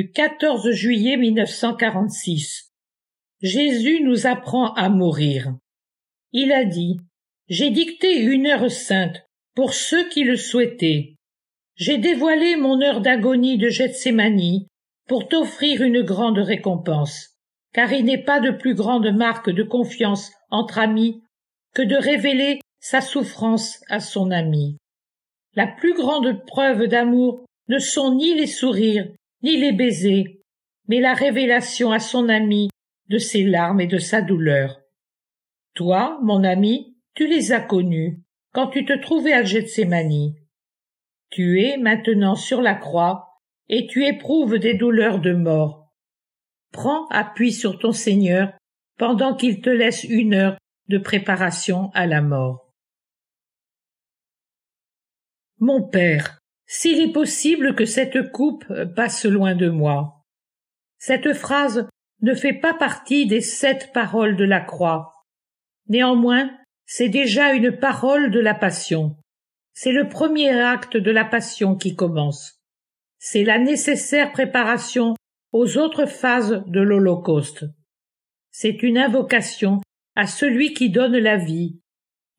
le 14 juillet 1946. Jésus nous apprend à mourir. Il a dit J'ai dicté une heure sainte pour ceux qui le souhaitaient. J'ai dévoilé mon heure d'agonie de Gethsemane pour t'offrir une grande récompense, car il n'est pas de plus grande marque de confiance entre amis que de révéler sa souffrance à son ami. La plus grande preuve d'amour ne sont ni les sourires, ni les baisers, mais la révélation à son ami de ses larmes et de sa douleur. Toi, mon ami, tu les as connus quand tu te trouvais à Gethsemane. Tu es maintenant sur la croix et tu éprouves des douleurs de mort. Prends appui sur ton Seigneur pendant qu'il te laisse une heure de préparation à la mort. Mon Père, s'il est possible que cette coupe passe loin de moi. Cette phrase ne fait pas partie des sept paroles de la croix. Néanmoins, c'est déjà une parole de la passion. C'est le premier acte de la passion qui commence. C'est la nécessaire préparation aux autres phases de l'Holocauste. C'est une invocation à celui qui donne la vie.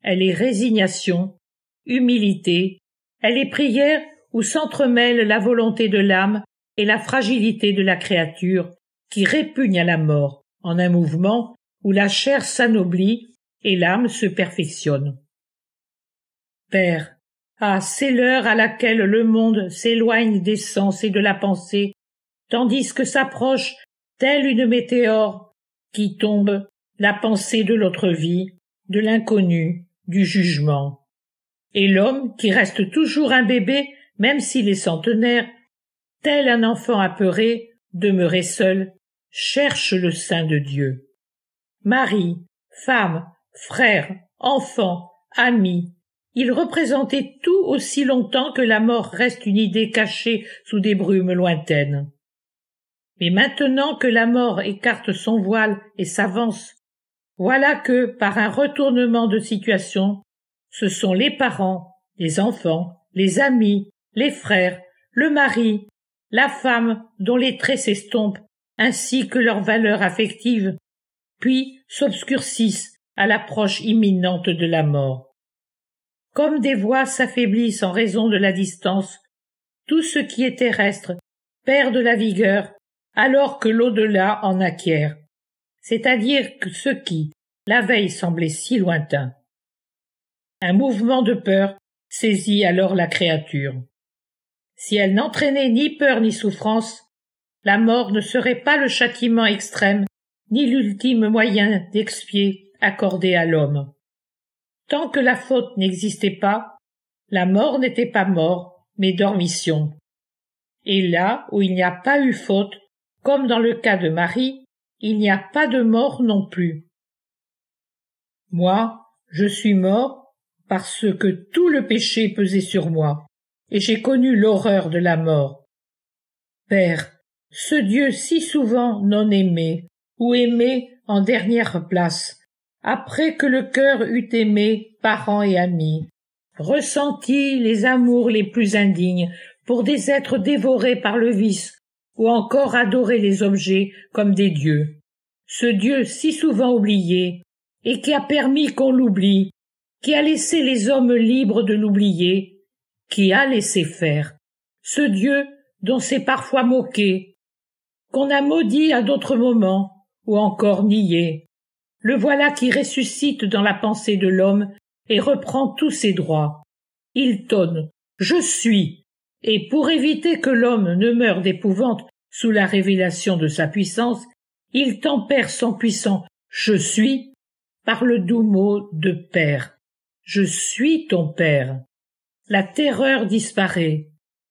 Elle est résignation, humilité, elle est prière où s'entremêlent la volonté de l'âme et la fragilité de la créature qui répugne à la mort, en un mouvement où la chair s'anoblit et l'âme se perfectionne. Père, ah, c'est l'heure à laquelle le monde s'éloigne des sens et de la pensée, tandis que s'approche, telle une météore, qui tombe la pensée de l'autre vie, de l'inconnu, du jugement. Et l'homme, qui reste toujours un bébé, même si les centenaires, tel un enfant apeuré, demeuré seul, cherchent le sein de Dieu. Marie, femme, frère, enfant, ami, il représentait tout aussi longtemps que la mort reste une idée cachée sous des brumes lointaines. Mais maintenant que la mort écarte son voile et s'avance, voilà que, par un retournement de situation, ce sont les parents, les enfants, les amis, les frères, le mari, la femme dont les traits s'estompent, ainsi que leur valeur affective, puis s'obscurcissent à l'approche imminente de la mort. Comme des voix s'affaiblissent en raison de la distance, tout ce qui est terrestre perd de la vigueur alors que l'au-delà en acquiert, c'est-à-dire que ce qui, la veille, semblait si lointain. Un mouvement de peur saisit alors la créature. Si elle n'entraînait ni peur ni souffrance, la mort ne serait pas le châtiment extrême, ni l'ultime moyen d'expier accordé à l'homme. Tant que la faute n'existait pas, la mort n'était pas mort, mais dormition. Et là où il n'y a pas eu faute, comme dans le cas de Marie, il n'y a pas de mort non plus. Moi, je suis mort parce que tout le péché pesait sur moi et j'ai connu l'horreur de la mort. Père, ce Dieu si souvent non aimé, ou aimé en dernière place, après que le cœur eût aimé parents et amis, ressenti les amours les plus indignes pour des êtres dévorés par le vice, ou encore adoré les objets comme des dieux. Ce Dieu si souvent oublié, et qui a permis qu'on l'oublie, qui a laissé les hommes libres de l'oublier, qui a laissé faire, ce Dieu dont s'est parfois moqué, qu'on a maudit à d'autres moments, ou encore nié. Le voilà qui ressuscite dans la pensée de l'homme et reprend tous ses droits. Il tonne Je suis et pour éviter que l'homme ne meure d'épouvante sous la révélation de sa puissance, il tempère son puissant Je suis par le doux mot de Père. Je suis ton Père la terreur disparaît.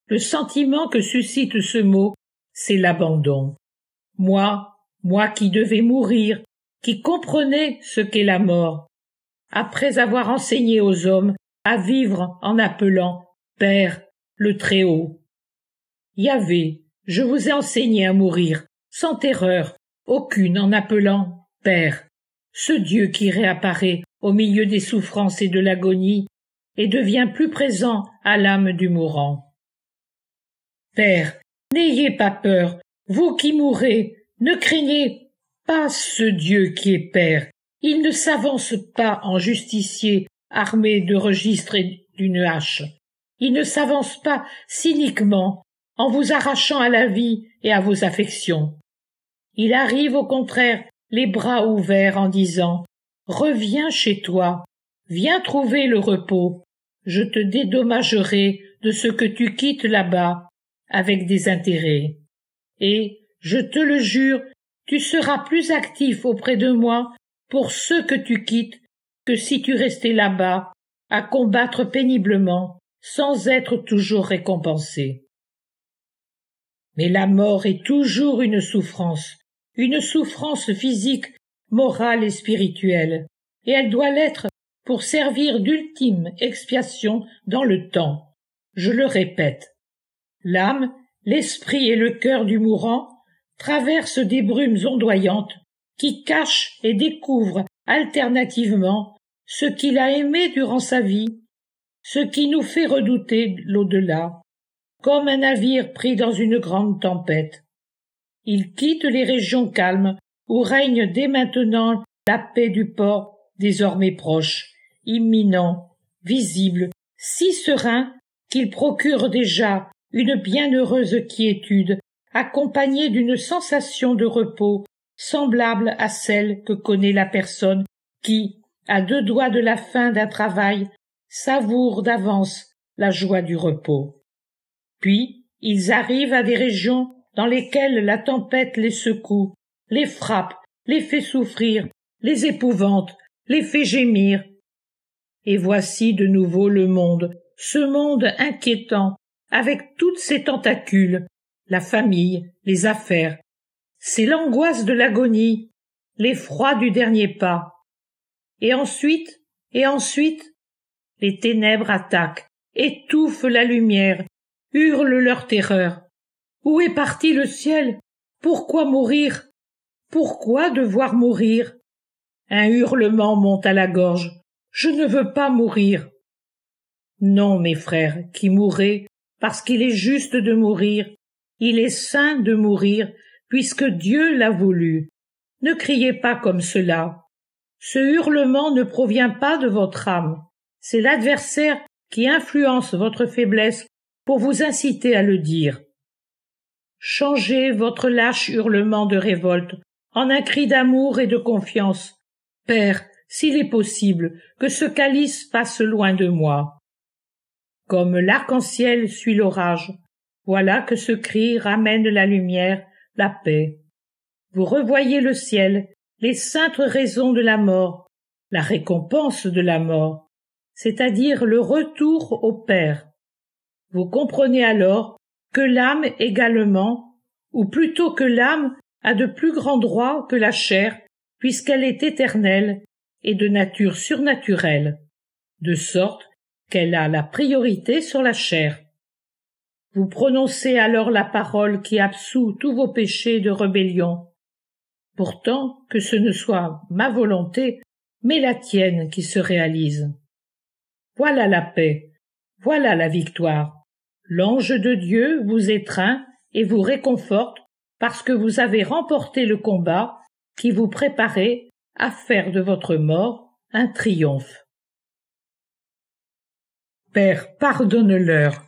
Le sentiment que suscite ce mot, c'est l'abandon. Moi, moi qui devais mourir, qui comprenais ce qu'est la mort, après avoir enseigné aux hommes à vivre en appelant Père, le Très-Haut. Yahvé, je vous ai enseigné à mourir, sans terreur, aucune en appelant Père. Ce Dieu qui réapparaît au milieu des souffrances et de l'agonie et devient plus présent à l'âme du mourant. Père, n'ayez pas peur, vous qui mourrez, ne craignez pas ce Dieu qui est Père. Il ne s'avance pas en justicier armé de registres et d'une hache. Il ne s'avance pas cyniquement en vous arrachant à la vie et à vos affections. Il arrive au contraire les bras ouverts en disant Reviens chez toi, viens trouver le repos, je te dédommagerai de ce que tu quittes là-bas avec des intérêts. Et, je te le jure, tu seras plus actif auprès de moi pour ce que tu quittes que si tu restais là-bas à combattre péniblement sans être toujours récompensé. Mais la mort est toujours une souffrance, une souffrance physique, morale et spirituelle, et elle doit l'être pour servir d'ultime expiation dans le temps. Je le répète. L'âme, l'esprit et le cœur du mourant traversent des brumes ondoyantes qui cachent et découvrent alternativement ce qu'il a aimé durant sa vie, ce qui nous fait redouter l'au-delà, comme un navire pris dans une grande tempête. Il quitte les régions calmes où règne dès maintenant la paix du port désormais proche, imminent, visible, si serein qu'il procure déjà une bienheureuse quiétude, accompagnée d'une sensation de repos semblable à celle que connaît la personne qui, à deux doigts de la fin d'un travail, savoure d'avance la joie du repos. Puis ils arrivent à des régions dans lesquelles la tempête les secoue, les frappe, les fait souffrir, les épouvante, les fait gémir, et voici de nouveau le monde, ce monde inquiétant, avec toutes ses tentacules, la famille, les affaires. C'est l'angoisse de l'agonie, l'effroi du dernier pas. Et ensuite, et ensuite, les ténèbres attaquent, étouffent la lumière, hurlent leur terreur. Où est parti le ciel? Pourquoi mourir? Pourquoi devoir mourir? Un hurlement monte à la gorge. Je ne veux pas mourir. Non, mes frères, qui mourrez, parce qu'il est juste de mourir, il est saint de mourir, puisque Dieu l'a voulu. Ne criez pas comme cela. Ce hurlement ne provient pas de votre âme. C'est l'adversaire qui influence votre faiblesse pour vous inciter à le dire. Changez votre lâche hurlement de révolte en un cri d'amour et de confiance. Père, s'il est possible, que ce calice passe loin de moi. Comme l'arc-en-ciel suit l'orage, voilà que ce cri ramène la lumière, la paix. Vous revoyez le ciel, les saintes raisons de la mort, la récompense de la mort, c'est-à-dire le retour au Père. Vous comprenez alors que l'âme également, ou plutôt que l'âme a de plus grands droits que la chair, puisqu'elle est éternelle, et de nature surnaturelle, de sorte qu'elle a la priorité sur la chair. Vous prononcez alors la parole qui absout tous vos péchés de rébellion. Pourtant, que ce ne soit ma volonté, mais la tienne qui se réalise. Voilà la paix, voilà la victoire. L'ange de Dieu vous étreint et vous réconforte parce que vous avez remporté le combat qui vous préparait à faire de votre mort un triomphe. Père, pardonne-leur.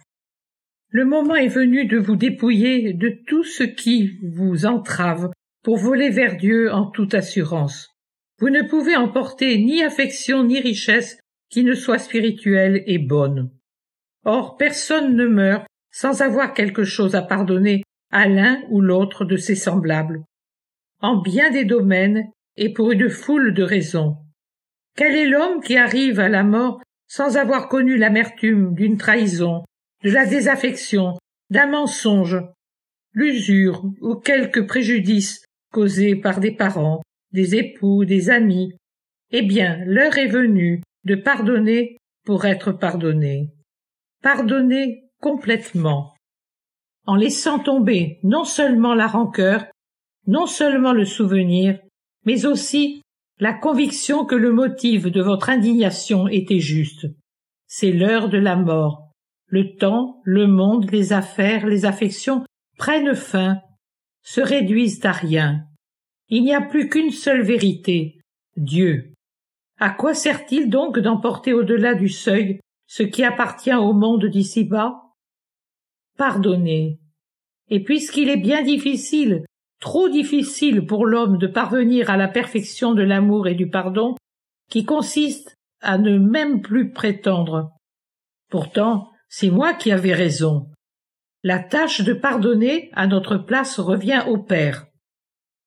Le moment est venu de vous dépouiller de tout ce qui vous entrave pour voler vers Dieu en toute assurance. Vous ne pouvez emporter ni affection ni richesse qui ne soit spirituelle et bonne. Or personne ne meurt sans avoir quelque chose à pardonner à l'un ou l'autre de ses semblables. En bien des domaines, et pour une foule de raisons. Quel est l'homme qui arrive à la mort sans avoir connu l'amertume d'une trahison, de la désaffection, d'un mensonge, l'usure ou quelque préjudice causé par des parents, des époux, des amis Eh bien, l'heure est venue de pardonner pour être pardonné. Pardonner complètement. En laissant tomber non seulement la rancœur, non seulement le souvenir, mais aussi la conviction que le motif de votre indignation était juste. C'est l'heure de la mort. Le temps, le monde, les affaires, les affections prennent fin, se réduisent à rien. Il n'y a plus qu'une seule vérité, Dieu. À quoi sert-il donc d'emporter au-delà du seuil ce qui appartient au monde d'ici-bas Pardonnez. Et puisqu'il est bien difficile trop difficile pour l'homme de parvenir à la perfection de l'amour et du pardon qui consiste à ne même plus prétendre. Pourtant, c'est moi qui avais raison. La tâche de pardonner à notre place revient au Père.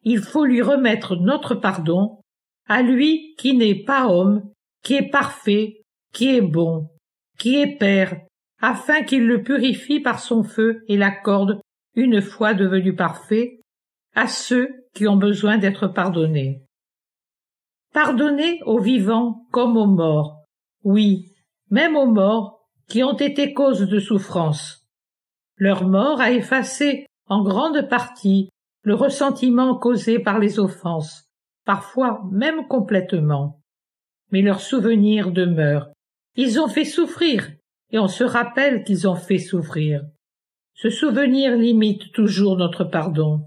Il faut lui remettre notre pardon, à lui qui n'est pas homme, qui est parfait, qui est bon, qui est Père, afin qu'il le purifie par son feu et l'accorde, une fois devenu parfait, à ceux qui ont besoin d'être pardonnés. Pardonner aux vivants comme aux morts, oui, même aux morts qui ont été cause de souffrance. Leur mort a effacé en grande partie le ressentiment causé par les offenses, parfois même complètement. Mais leur souvenir demeure. Ils ont fait souffrir, et on se rappelle qu'ils ont fait souffrir. Ce souvenir limite toujours notre pardon.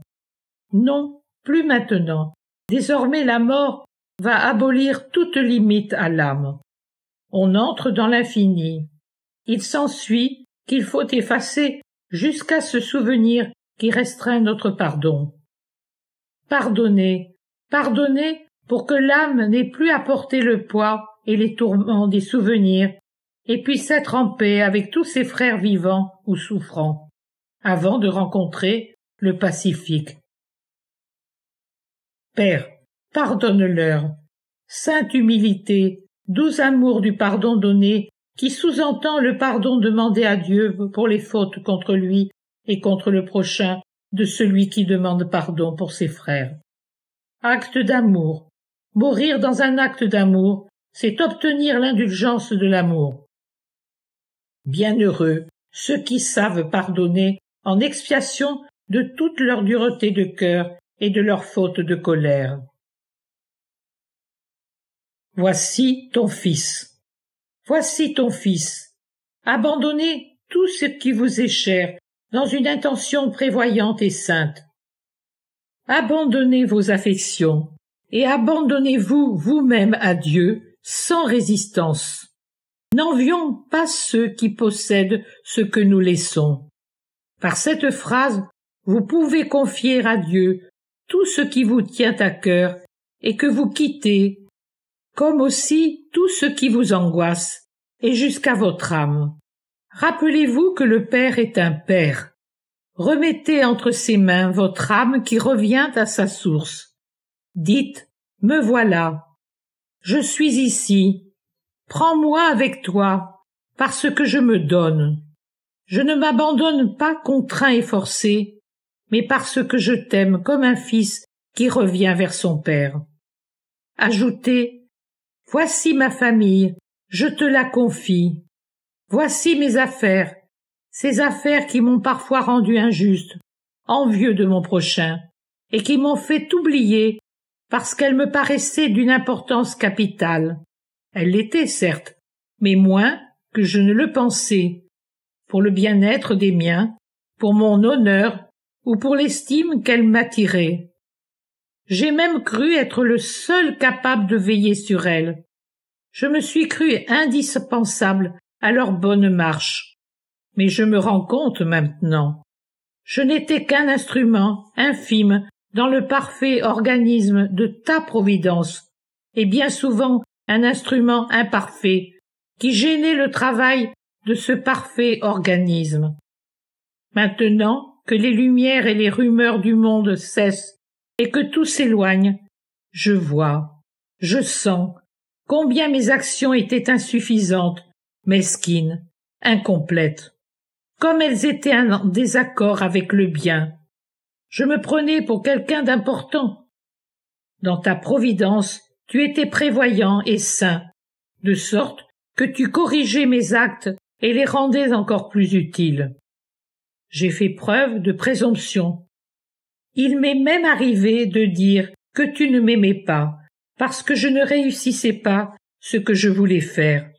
Non, plus maintenant. Désormais la mort va abolir toute limite à l'âme. On entre dans l'infini. Il s'ensuit qu'il faut effacer jusqu'à ce souvenir qui restreint notre pardon. Pardonnez, pardonnez pour que l'âme n'ait plus à porter le poids et les tourments des souvenirs et puisse être en paix avec tous ses frères vivants ou souffrants, avant de rencontrer le Pacifique. Père, pardonne-leur. Sainte humilité, doux amour du pardon donné, qui sous-entend le pardon demandé à Dieu pour les fautes contre lui et contre le prochain de celui qui demande pardon pour ses frères. Acte d'amour. Mourir dans un acte d'amour, c'est obtenir l'indulgence de l'amour. Bienheureux ceux qui savent pardonner en expiation de toute leur dureté de cœur et de leur faute de colère. Voici ton fils. Voici ton fils. Abandonnez tout ce qui vous est cher dans une intention prévoyante et sainte. Abandonnez vos affections et abandonnez-vous vous-même à Dieu sans résistance. N'envions pas ceux qui possèdent ce que nous laissons. Par cette phrase, vous pouvez confier à Dieu tout ce qui vous tient à cœur et que vous quittez, comme aussi tout ce qui vous angoisse, et jusqu'à votre âme. Rappelez-vous que le Père est un Père. Remettez entre ses mains votre âme qui revient à sa source. Dites, me voilà. Je suis ici. Prends-moi avec toi, parce que je me donne. Je ne m'abandonne pas contraint et forcé, mais parce que je t'aime comme un fils qui revient vers son père. Ajoutez Voici ma famille, je te la confie. Voici mes affaires, ces affaires qui m'ont parfois rendu injuste, envieux de mon prochain, et qui m'ont fait oublier parce qu'elles me paraissaient d'une importance capitale. Elles l'étaient, certes, mais moins que je ne le pensais, pour le bien-être des miens, pour mon honneur ou pour l'estime qu'elle m'attirait. J'ai même cru être le seul capable de veiller sur elle. Je me suis cru indispensable à leur bonne marche. Mais je me rends compte maintenant. Je n'étais qu'un instrument infime dans le parfait organisme de ta providence, et bien souvent un instrument imparfait, qui gênait le travail de ce parfait organisme. Maintenant, que les lumières et les rumeurs du monde cessent, et que tout s'éloigne, je vois, je sens, combien mes actions étaient insuffisantes, mesquines, incomplètes, comme elles étaient en désaccord avec le bien. Je me prenais pour quelqu'un d'important. Dans ta providence, tu étais prévoyant et saint, de sorte que tu corrigeais mes actes et les rendais encore plus utiles. J'ai fait preuve de présomption. Il m'est même arrivé de dire que tu ne m'aimais pas, parce que je ne réussissais pas ce que je voulais faire,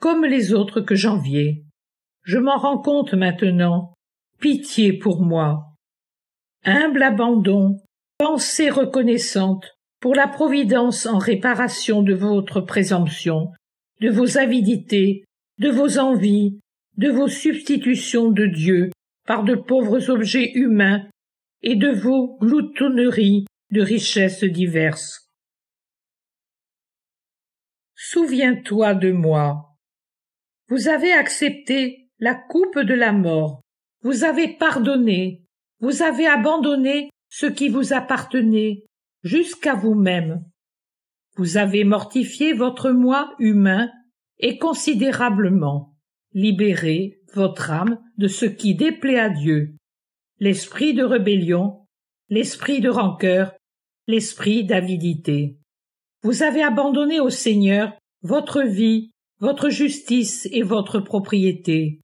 comme les autres que j'enviais. Je m'en rends compte maintenant. Pitié pour moi. Humble abandon, pensée reconnaissante pour la providence en réparation de votre présomption, de vos avidités, de vos envies, de vos substitutions de Dieu par de pauvres objets humains et de vos gloutonneries de richesses diverses. Souviens-toi de moi. Vous avez accepté la coupe de la mort, vous avez pardonné, vous avez abandonné ce qui vous appartenait jusqu'à vous-même. Vous avez mortifié votre moi humain et considérablement libéré votre âme de ce qui déplaît à Dieu. L'esprit de rébellion, l'esprit de rancœur, l'esprit d'avidité. Vous avez abandonné au Seigneur votre vie, votre justice et votre propriété,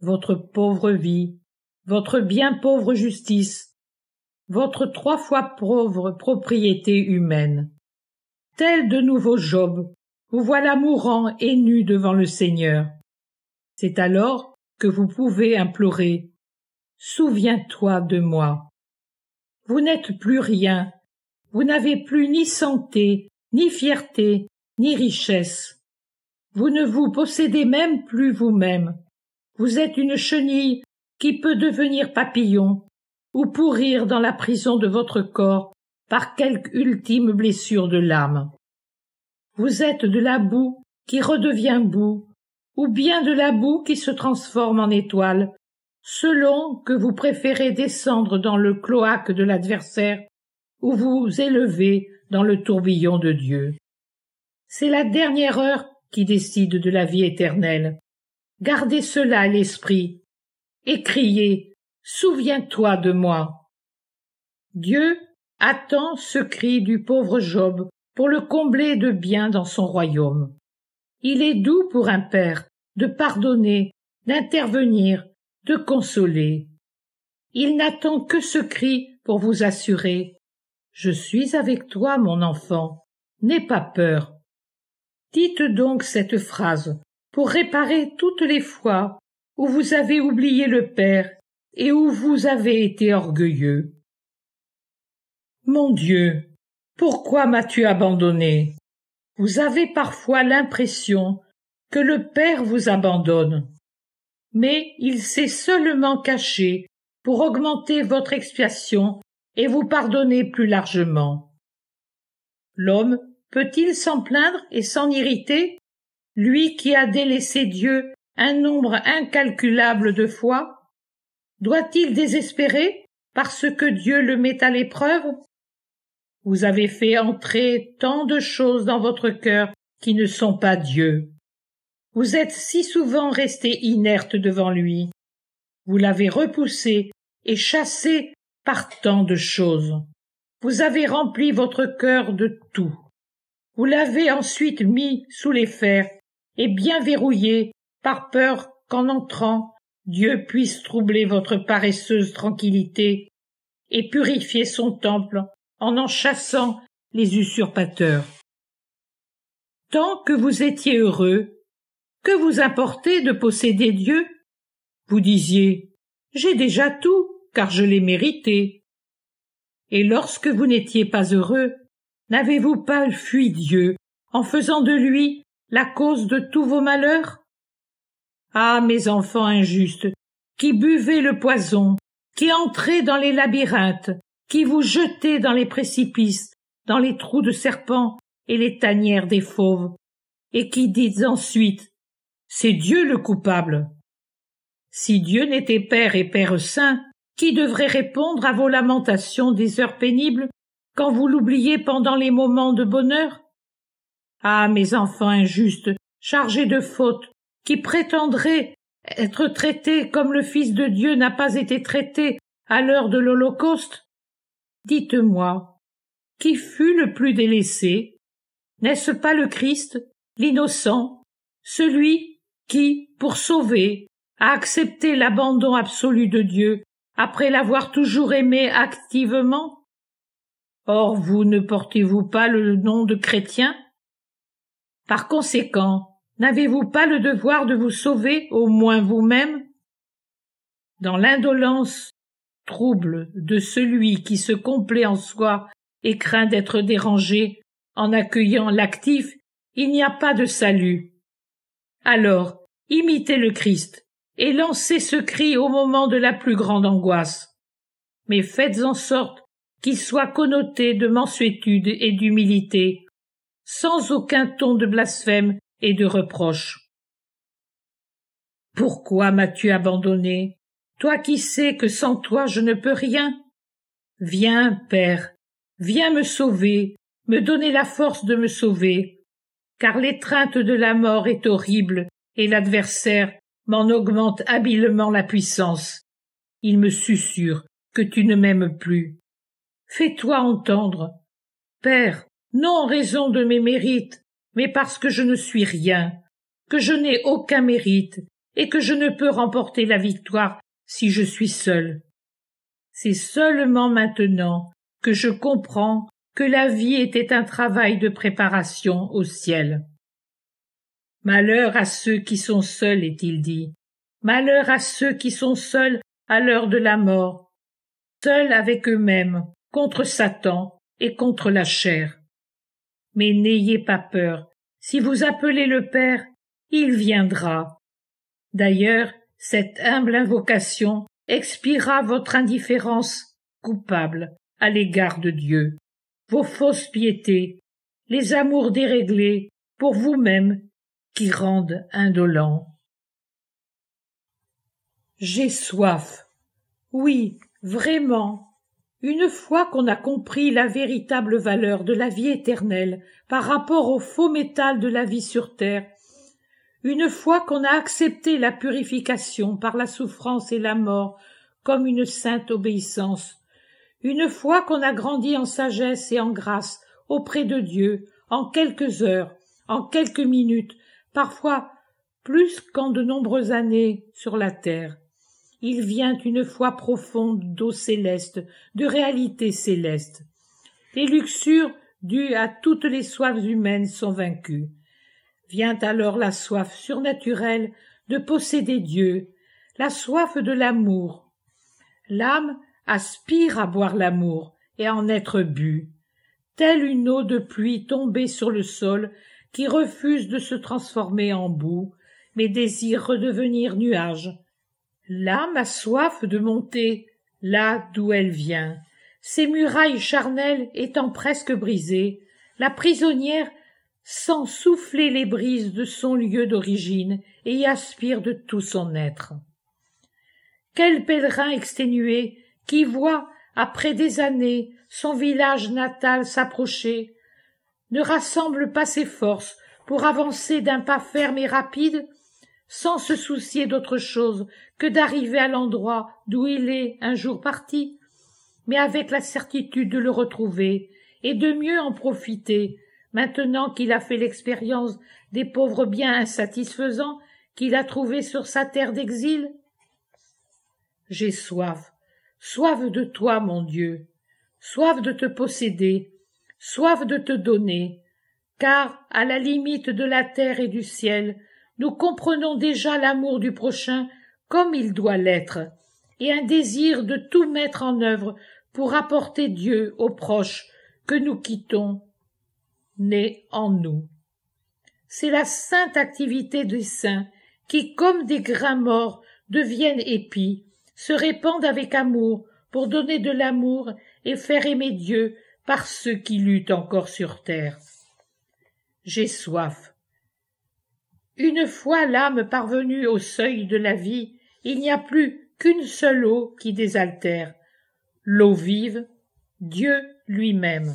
votre pauvre vie, votre bien pauvre justice, votre trois fois pauvre propriété humaine. Tel de nouveau Job, vous voilà mourant et nu devant le Seigneur. C'est alors que vous pouvez implorer. Souviens-toi de moi. Vous n'êtes plus rien. Vous n'avez plus ni santé, ni fierté, ni richesse. Vous ne vous possédez même plus vous-même. Vous êtes une chenille qui peut devenir papillon ou pourrir dans la prison de votre corps par quelque ultime blessure de l'âme. Vous êtes de la boue qui redevient boue, ou bien de la boue qui se transforme en étoile, selon que vous préférez descendre dans le cloaque de l'adversaire ou vous élever dans le tourbillon de Dieu. C'est la dernière heure qui décide de la vie éternelle. Gardez cela à l'esprit et criez Souviens-toi de moi. Dieu attend ce cri du pauvre Job pour le combler de bien dans son royaume. Il est doux pour un père de pardonner, d'intervenir, de consoler. Il n'attend que ce cri pour vous assurer. Je suis avec toi, mon enfant. N'aie pas peur. Dites donc cette phrase pour réparer toutes les fois où vous avez oublié le Père et où vous avez été orgueilleux. Mon Dieu, pourquoi m'as-tu abandonné vous avez parfois l'impression que le Père vous abandonne. Mais il s'est seulement caché pour augmenter votre expiation et vous pardonner plus largement. L'homme peut-il s'en plaindre et s'en irriter, lui qui a délaissé Dieu un nombre incalculable de fois Doit-il désespérer parce que Dieu le met à l'épreuve vous avez fait entrer tant de choses dans votre cœur qui ne sont pas Dieu. Vous êtes si souvent resté inerte devant lui. Vous l'avez repoussé et chassé par tant de choses. Vous avez rempli votre cœur de tout. Vous l'avez ensuite mis sous les fers et bien verrouillé par peur qu'en entrant Dieu puisse troubler votre paresseuse tranquillité et purifier son temple en en chassant les usurpateurs. Tant que vous étiez heureux, que vous importait de posséder Dieu? Vous disiez J'ai déjà tout, car je l'ai mérité. Et lorsque vous n'étiez pas heureux, n'avez-vous pas fui Dieu en faisant de lui la cause de tous vos malheurs? Ah, mes enfants injustes, qui buvez le poison, qui entraient dans les labyrinthes, qui vous jetez dans les précipices, dans les trous de serpents et les tanières des fauves, et qui dites ensuite C'est Dieu le coupable. Si Dieu n'était Père et Père Saint, qui devrait répondre à vos lamentations des heures pénibles quand vous l'oubliez pendant les moments de bonheur? Ah, mes enfants injustes, chargés de fautes, qui prétendraient être traités comme le Fils de Dieu n'a pas été traité à l'heure de l'Holocauste? Dites-moi, qui fut le plus délaissé N'est-ce pas le Christ, l'innocent, celui qui, pour sauver, a accepté l'abandon absolu de Dieu après l'avoir toujours aimé activement Or vous ne portez-vous pas le nom de chrétien Par conséquent, n'avez-vous pas le devoir de vous sauver au moins vous-même Dans l'indolence trouble de celui qui se complaît en soi et craint d'être dérangé en accueillant l'actif, il n'y a pas de salut. Alors, imitez le Christ et lancez ce cri au moment de la plus grande angoisse. Mais faites en sorte qu'il soit connoté de mansuétude et d'humilité, sans aucun ton de blasphème et de reproche. Pourquoi m'as-tu abandonné toi qui sais que sans toi je ne peux rien. Viens, Père, viens me sauver, me donner la force de me sauver, car l'étreinte de la mort est horrible, et l'adversaire m'en augmente habilement la puissance. Il me susurre que tu ne m'aimes plus. Fais-toi entendre. Père, non en raison de mes mérites, mais parce que je ne suis rien, que je n'ai aucun mérite, et que je ne peux remporter la victoire si je suis seul. C'est seulement maintenant que je comprends que la vie était un travail de préparation au ciel. Malheur à ceux qui sont seuls, est-il dit. Malheur à ceux qui sont seuls à l'heure de la mort, seuls avec eux-mêmes, contre Satan et contre la chair. Mais n'ayez pas peur. Si vous appelez le Père, il viendra. D'ailleurs, cette humble invocation expira votre indifférence coupable à l'égard de Dieu, vos fausses piétés, les amours déréglés pour vous-même qui rendent indolents. J'ai soif. Oui, vraiment. Une fois qu'on a compris la véritable valeur de la vie éternelle par rapport au faux métal de la vie sur terre, une fois qu'on a accepté la purification par la souffrance et la mort comme une sainte obéissance, une fois qu'on a grandi en sagesse et en grâce auprès de Dieu, en quelques heures, en quelques minutes, parfois plus qu'en de nombreuses années sur la terre, il vient une foi profonde d'eau céleste, de réalité céleste. Les luxures dues à toutes les soifs humaines sont vaincues. Vient alors la soif surnaturelle de posséder Dieu, la soif de l'amour. L'âme aspire à boire l'amour et à en être bu, telle une eau de pluie tombée sur le sol qui refuse de se transformer en boue, mais désire redevenir nuage. L'âme a soif de monter là d'où elle vient. Ses murailles charnelles étant presque brisées, la prisonnière sans souffler les brises de son lieu d'origine et y aspire de tout son être. Quel pèlerin exténué qui voit, après des années, son village natal s'approcher, ne rassemble pas ses forces pour avancer d'un pas ferme et rapide, sans se soucier d'autre chose que d'arriver à l'endroit d'où il est un jour parti, mais avec la certitude de le retrouver et de mieux en profiter Maintenant qu'il a fait l'expérience des pauvres biens insatisfaisants qu'il a trouvés sur sa terre d'exil J'ai soif, soif de toi, mon Dieu, soif de te posséder, soif de te donner, car, à la limite de la terre et du ciel, nous comprenons déjà l'amour du prochain comme il doit l'être, et un désir de tout mettre en œuvre pour apporter Dieu aux proches que nous quittons en nous. C'est la sainte activité des saints qui, comme des grains morts, deviennent épis, se répandent avec amour pour donner de l'amour et faire aimer Dieu par ceux qui luttent encore sur terre. J'ai soif. Une fois l'âme parvenue au seuil de la vie, il n'y a plus qu'une seule eau qui désaltère, l'eau vive, Dieu lui-même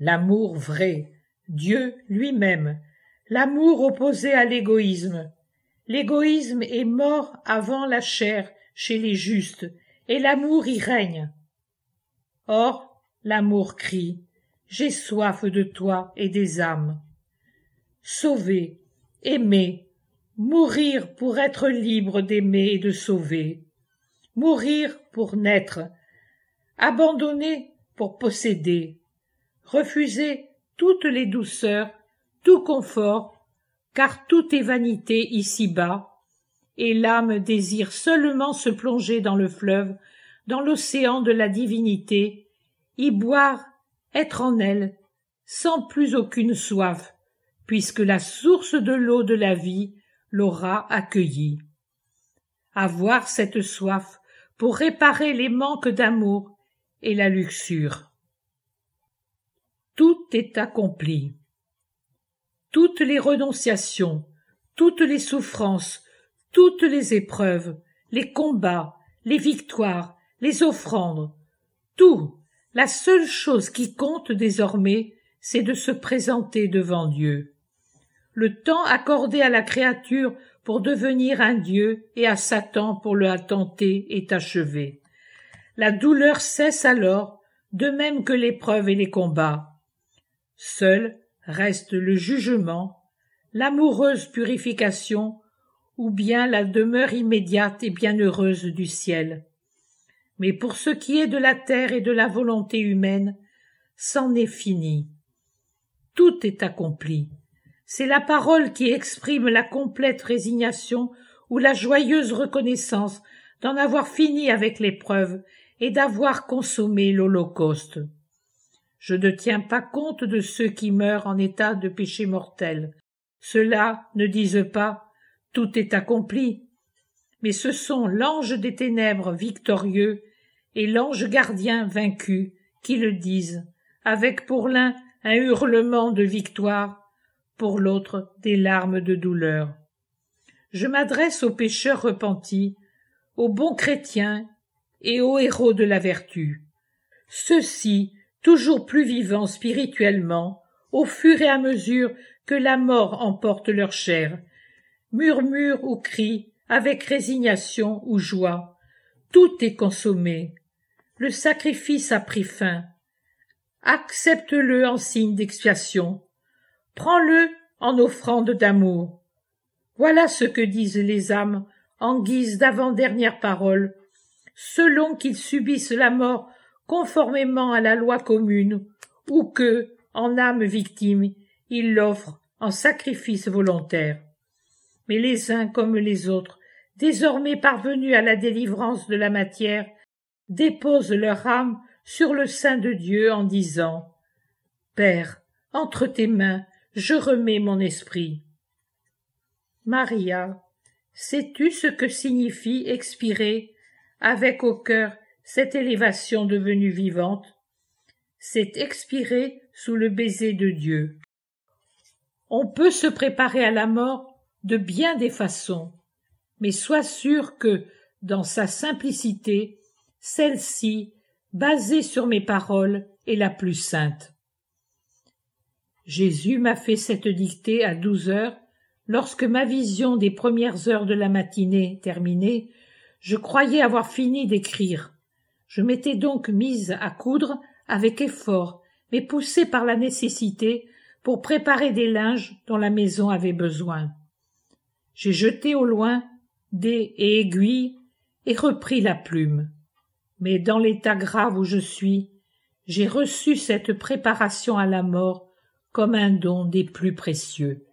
l'amour vrai, Dieu lui-même, l'amour opposé à l'égoïsme. L'égoïsme est mort avant la chair chez les justes, et l'amour y règne. Or, l'amour crie J'ai soif de toi et des âmes. Sauver, aimer, mourir pour être libre d'aimer et de sauver, mourir pour naître, abandonner pour posséder, refuser toutes les douceurs, tout confort, car tout est vanité ici-bas, et l'âme désire seulement se plonger dans le fleuve, dans l'océan de la divinité, y boire, être en elle, sans plus aucune soif, puisque la source de l'eau de la vie l'aura accueillie. Avoir cette soif pour réparer les manques d'amour et la luxure. Tout est accompli. Toutes les renonciations, toutes les souffrances, toutes les épreuves, les combats, les victoires, les offrandes, tout, la seule chose qui compte désormais, c'est de se présenter devant Dieu. Le temps accordé à la créature pour devenir un Dieu et à Satan pour le attenter est achevé. La douleur cesse alors, de même que l'épreuve et les combats. Seul reste le jugement, l'amoureuse purification, ou bien la demeure immédiate et bienheureuse du ciel. Mais pour ce qui est de la terre et de la volonté humaine, c'en est fini. Tout est accompli. C'est la parole qui exprime la complète résignation ou la joyeuse reconnaissance d'en avoir fini avec l'épreuve et d'avoir consommé l'Holocauste. Je ne tiens pas compte de ceux qui meurent en état de péché mortel. Ceux-là ne disent pas tout est accompli, mais ce sont l'ange des ténèbres victorieux et l'ange gardien vaincu qui le disent, avec pour l'un un hurlement de victoire, pour l'autre des larmes de douleur. Je m'adresse aux pécheurs repentis, aux bons chrétiens et aux héros de la vertu. Ceux-ci toujours plus vivants spirituellement, au fur et à mesure que la mort emporte leur chair, murmure ou crie avec résignation ou joie. Tout est consommé. Le sacrifice a pris fin. Accepte-le en signe d'expiation. Prends-le en offrande d'amour. Voilà ce que disent les âmes en guise d'avant-dernière parole, selon qu'ils subissent la mort conformément à la loi commune, ou que, en âme victime, il l'offre en sacrifice volontaire. Mais les uns comme les autres, désormais parvenus à la délivrance de la matière, déposent leur âme sur le sein de Dieu en disant Père, entre tes mains, je remets mon esprit. Maria, sais-tu ce que signifie expirer avec au cœur cette élévation devenue vivante, s'est expirée sous le baiser de Dieu. On peut se préparer à la mort de bien des façons, mais sois sûr que, dans sa simplicité, celle-ci, basée sur mes paroles, est la plus sainte. Jésus m'a fait cette dictée à douze heures, lorsque ma vision des premières heures de la matinée terminée, je croyais avoir fini d'écrire. Je m'étais donc mise à coudre avec effort, mais poussée par la nécessité pour préparer des linges dont la maison avait besoin. J'ai jeté au loin des et aiguilles et repris la plume. Mais dans l'état grave où je suis, j'ai reçu cette préparation à la mort comme un don des plus précieux.